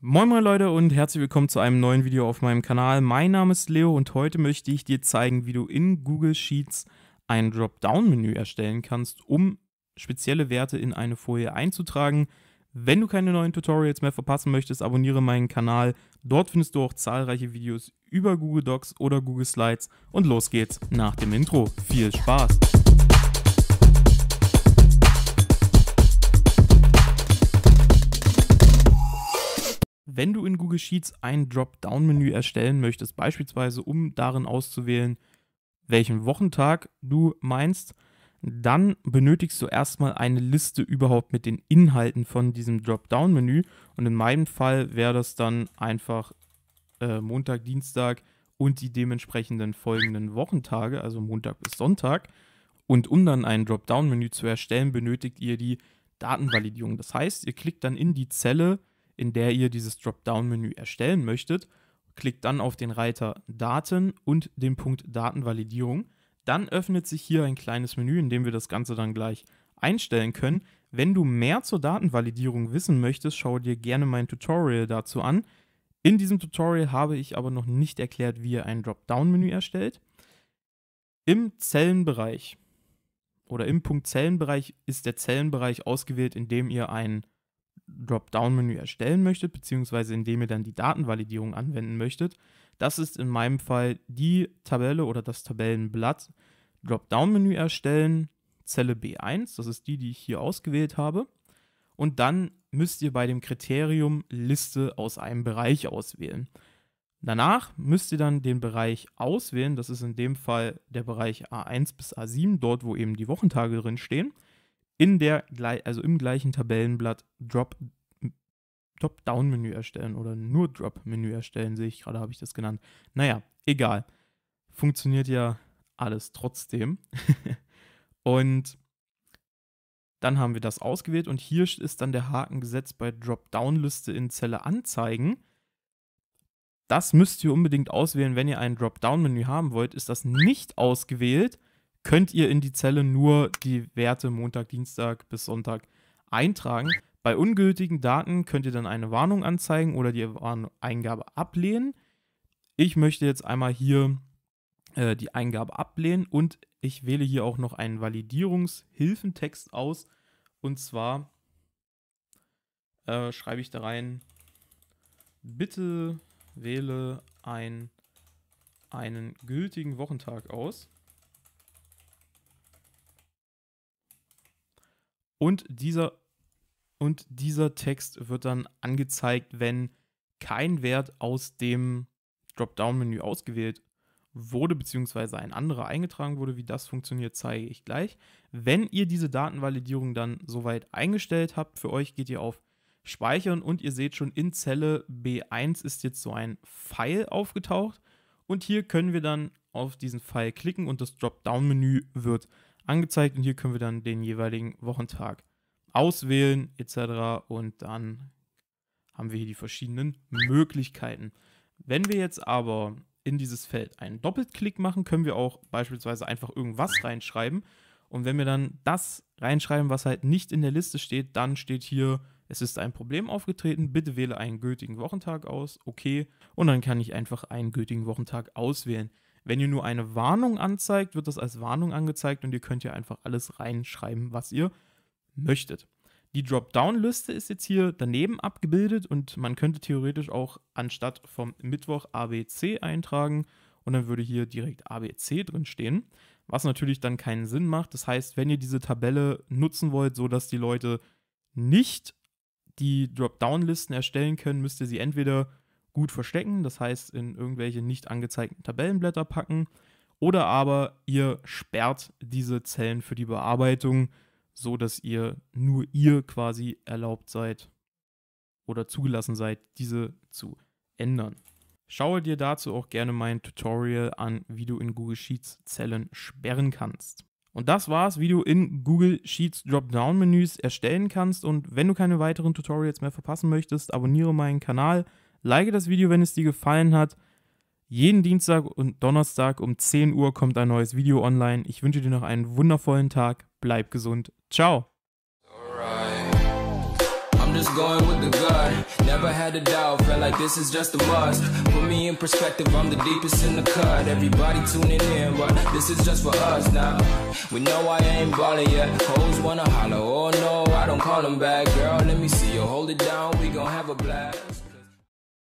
Moin moin Leute und herzlich willkommen zu einem neuen Video auf meinem Kanal. Mein Name ist Leo und heute möchte ich dir zeigen, wie du in Google Sheets ein Dropdown-Menü erstellen kannst, um spezielle Werte in eine Folie einzutragen. Wenn du keine neuen Tutorials mehr verpassen möchtest, abonniere meinen Kanal. Dort findest du auch zahlreiche Videos über Google Docs oder Google Slides. Und los geht's nach dem Intro. Viel Spaß! wenn du in Google Sheets ein Dropdown-Menü erstellen möchtest, beispielsweise um darin auszuwählen, welchen Wochentag du meinst, dann benötigst du erstmal eine Liste überhaupt mit den Inhalten von diesem Dropdown-Menü. Und in meinem Fall wäre das dann einfach äh, Montag, Dienstag und die dementsprechenden folgenden Wochentage, also Montag bis Sonntag. Und um dann ein Dropdown-Menü zu erstellen, benötigt ihr die Datenvalidierung. Das heißt, ihr klickt dann in die Zelle in der ihr dieses Dropdown-Menü erstellen möchtet. Klickt dann auf den Reiter Daten und den Punkt Datenvalidierung. Dann öffnet sich hier ein kleines Menü, in dem wir das Ganze dann gleich einstellen können. Wenn du mehr zur Datenvalidierung wissen möchtest, schau dir gerne mein Tutorial dazu an. In diesem Tutorial habe ich aber noch nicht erklärt, wie ihr ein Dropdown-Menü erstellt. Im Zellenbereich oder im Punkt Zellenbereich ist der Zellenbereich ausgewählt, in dem ihr einen Dropdown-Menü erstellen möchtet, beziehungsweise indem ihr dann die Datenvalidierung anwenden möchtet. Das ist in meinem Fall die Tabelle oder das Tabellenblatt. Dropdown-Menü erstellen, Zelle B1, das ist die, die ich hier ausgewählt habe. Und dann müsst ihr bei dem Kriterium Liste aus einem Bereich auswählen. Danach müsst ihr dann den Bereich auswählen, das ist in dem Fall der Bereich A1 bis A7, dort wo eben die Wochentage drin stehen in der, also im gleichen Tabellenblatt Drop Top-Down-Menü erstellen oder nur Drop-Menü erstellen, sehe ich gerade, habe ich das genannt. Naja, egal. Funktioniert ja alles trotzdem. und dann haben wir das ausgewählt und hier ist dann der Haken gesetzt bei drop down liste in Zelle anzeigen. Das müsst ihr unbedingt auswählen, wenn ihr ein Dropdown-Menü haben wollt. Ist das nicht ausgewählt, könnt ihr in die Zelle nur die Werte Montag, Dienstag bis Sonntag eintragen. Bei ungültigen Daten könnt ihr dann eine Warnung anzeigen oder die Eingabe ablehnen. Ich möchte jetzt einmal hier äh, die Eingabe ablehnen und ich wähle hier auch noch einen Validierungshilfentext aus. Und zwar äh, schreibe ich da rein, bitte wähle ein, einen gültigen Wochentag aus. Und dieser, und dieser Text wird dann angezeigt, wenn kein Wert aus dem Dropdown-Menü ausgewählt wurde, beziehungsweise ein anderer eingetragen wurde. Wie das funktioniert, zeige ich gleich. Wenn ihr diese Datenvalidierung dann soweit eingestellt habt, für euch geht ihr auf Speichern und ihr seht schon in Zelle B1 ist jetzt so ein Pfeil aufgetaucht und hier können wir dann auf diesen Pfeil klicken und das Dropdown-Menü wird angezeigt angezeigt und hier können wir dann den jeweiligen Wochentag auswählen etc. Und dann haben wir hier die verschiedenen Möglichkeiten. Wenn wir jetzt aber in dieses Feld einen Doppelklick machen, können wir auch beispielsweise einfach irgendwas reinschreiben. Und wenn wir dann das reinschreiben, was halt nicht in der Liste steht, dann steht hier, es ist ein Problem aufgetreten, bitte wähle einen gültigen Wochentag aus, okay. Und dann kann ich einfach einen gültigen Wochentag auswählen. Wenn ihr nur eine Warnung anzeigt, wird das als Warnung angezeigt und ihr könnt hier einfach alles reinschreiben, was ihr möchtet. Die Dropdown-Liste ist jetzt hier daneben abgebildet und man könnte theoretisch auch anstatt vom Mittwoch ABC eintragen und dann würde hier direkt ABC drin stehen, was natürlich dann keinen Sinn macht. Das heißt, wenn ihr diese Tabelle nutzen wollt, so dass die Leute nicht die Dropdown-Listen erstellen können, müsst ihr sie entweder gut verstecken, das heißt in irgendwelche nicht angezeigten Tabellenblätter packen, oder aber ihr sperrt diese Zellen für die Bearbeitung, so dass ihr nur ihr quasi erlaubt seid oder zugelassen seid, diese zu ändern. Schaue dir dazu auch gerne mein Tutorial an, wie du in Google Sheets Zellen sperren kannst. Und das war's, wie du in Google Sheets Dropdown-Menüs erstellen kannst. Und wenn du keine weiteren Tutorials mehr verpassen möchtest, abonniere meinen Kanal. Like das Video, wenn es dir gefallen hat. Jeden Dienstag und Donnerstag um 10 Uhr kommt ein neues Video online. Ich wünsche dir noch einen wundervollen Tag. Bleib gesund. Ciao. just going with the gut. Never had a doubt, felt like this is just a must. Put me in perspective, I'm the deepest in the cut. Everybody tuning in, but this is just for us now. We know I ain't ballin' yet. Hoes wanna holler, oh no, I don't call them back. Girl, let me see you hold it down, we gon' have a blast.